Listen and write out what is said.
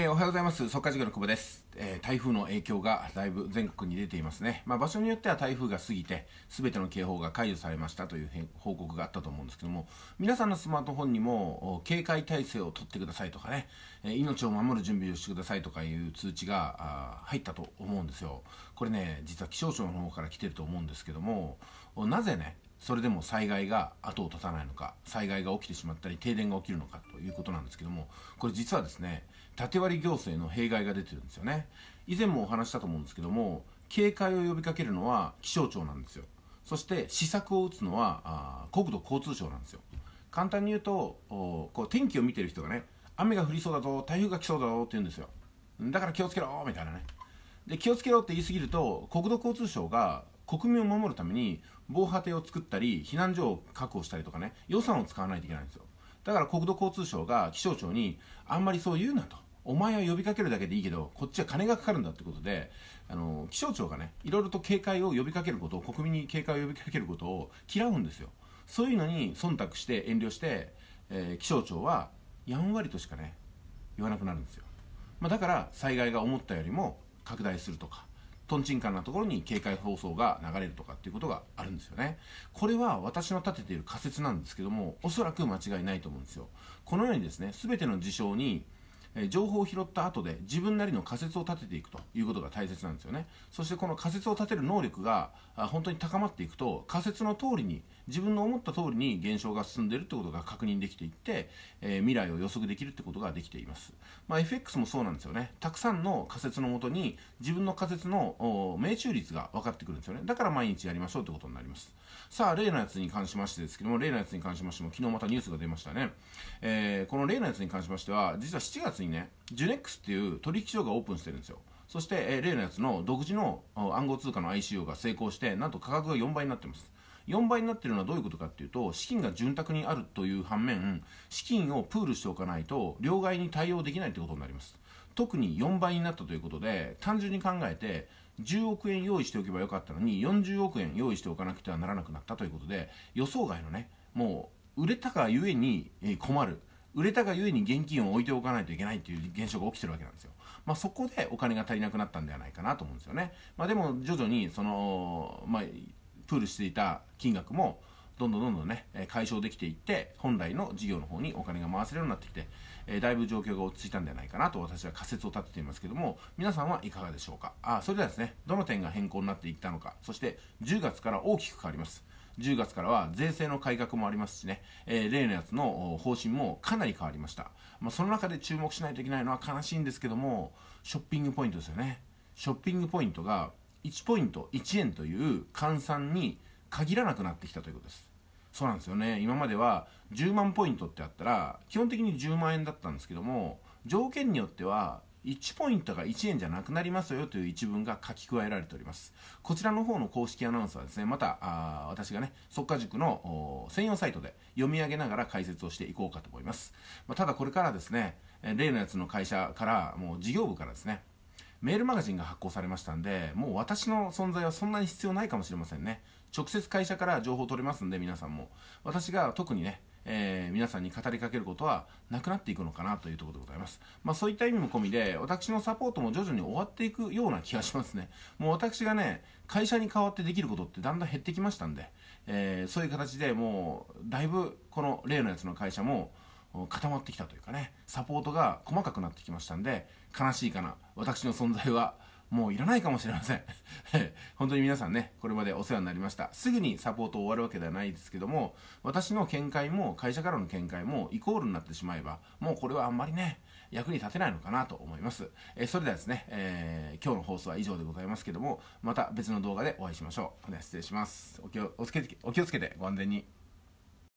えー、おはようございます。速事業の久保です、えー、台風の影響がだいぶ全国に出ていますね。まあ、場所によっては台風が過ぎて、全ての警報が解除されましたという報告があったと思うんですけども、皆さんのスマートフォンにも、警戒態勢をとってくださいとかね、え命を守る準備をしてくださいとかいう通知が入ったと思うんですよ。これね、実は気象庁の方から来てると思うんですけども、なぜね、それでも災害が後を絶たないのか災害が起きてしまったり停電が起きるのかということなんですけどもこれ実はですね縦割り行政の弊害が出てるんですよね以前もお話したと思うんですけども警戒を呼びかけるのは気象庁なんですよそして施策を打つのは国土交通省なんですよ簡単に言うとこう天気を見てる人がね雨が降りそうだぞ台風が来そうだぞって言うんですよだから気をつけろみたいなねで気をつけろって言い過ぎると国土交通省が国民を守るために防波堤を作ったり避難所を確保したりとかね予算を使わないといけないんですよだから国土交通省が気象庁にあんまりそう言うなとお前は呼びかけるだけでいいけどこっちは金がかかるんだってことであの気象庁がねいろいろと警戒を呼びかけることを国民に警戒を呼びかけることを嫌うんですよそういうのに忖度して遠慮して、えー、気象庁はやんわりとしかね言わなくなるんですよ、まあ、だから災害が思ったよりも拡大するとかとんちんかんなところに警戒放送が流れるとかっていうことがあるんですよねこれは私の立てている仮説なんですけどもおそらく間違いないと思うんですよこのようにですね全ての事象にえ情報を拾った後で自分なりの仮説を立てていくということが大切なんですよねそしてこの仮説を立てる能力が本当に高まっていくと仮説の通りに自分の思った通りに現象が進んでいるということが確認できていって、えー、未来を予測できるということができています、まあ、FX もそうなんですよねたくさんの仮説のもとに自分の仮説の命中率が分かってくるんですよねだから毎日やりましょうということになりますさあ例のやつに関しましてですけども例のやつに関しましても昨日またニュースが出ましたね、えー、この例のやつに関しましては実は7月にねジュネックスっていう取引所がオープンしてるんですよそして、えー、例のやつの独自の暗号通貨の ICO が成功してなんと価格が4倍になってます4倍になってるのはどういうことかっていうと資金が潤沢にあるという反面資金をプールしておかないと両替に対応できないということになります特に4倍になったということで単純に考えて10億円用意しておけばよかったのに40億円用意しておかなくてはならなくなったということで予想外のねもう売れたがゆえに困る売れたがゆえに現金を置いておかないといけないという現象が起きてるわけなんですよ。まあ、そこでお金が足りなくなったんではないかなと思うんですよね。まあ、でも徐々にその、まあ、プールしていた金額もどんどんどんどんね、解消できていって、本来の事業の方にお金が回せるようになってきて、えー、だいぶ状況が落ち着いたんではないかなと私は仮説を立てていますけども、皆さんはいかがでしょうかあ、それではですね、どの点が変更になっていったのか、そして10月から大きく変わります。10月からは税制の改革もありますしね、えー、例のやつの方針もかなり変わりました、まあ、その中で注目しないといけないのは悲しいんですけどもショッピングポイントですよねショッピングポイントが1ポイント1円という換算に限らなくなってきたということですそうなんですよね今までは10万ポイントってあったら基本的に10万円だったんですけども条件によっては1ポイントが1円じゃなくなりますよという一文が書き加えられております。こちらの方の公式アナウンスはですね、また、あ私がね、速化塾の専用サイトで読み上げながら解説をしていこうかと思います。まあ、ただこれからですね、例のやつの会社から、もう事業部からですね、メールマガジンが発行されましたんで、もう私の存在はそんなに必要ないかもしれませんね。直接会社から情報を取れますんで、皆さんも。私が特にね、えー、皆さんに語りかけることはなくなっていくのかなというところでございます。まあそういった意味も込みで、私のサポートも徐々に終わっていくような気がしますね。もう私がね、会社に代わってできることってだんだん減ってきましたんで、えー、そういう形でもう、だいぶこの例のやつの会社も固まってきたというかね、サポートが細かくなってきましたんで、悲しいかな。私の存在はもういらないかもしれません 本当に皆さんね、これまでお世話になりました。すぐにサポート終わるわけではないですけども、私の見解も会社からの見解もイコールになってしまえば、もうこれはあんまりね、役に立てないのかなと思います。えー、それではですね、えー、今日の放送は以上でございますけども、また別の動画でお会いしましょう。失礼します。お気をけお気をつけてご安全に。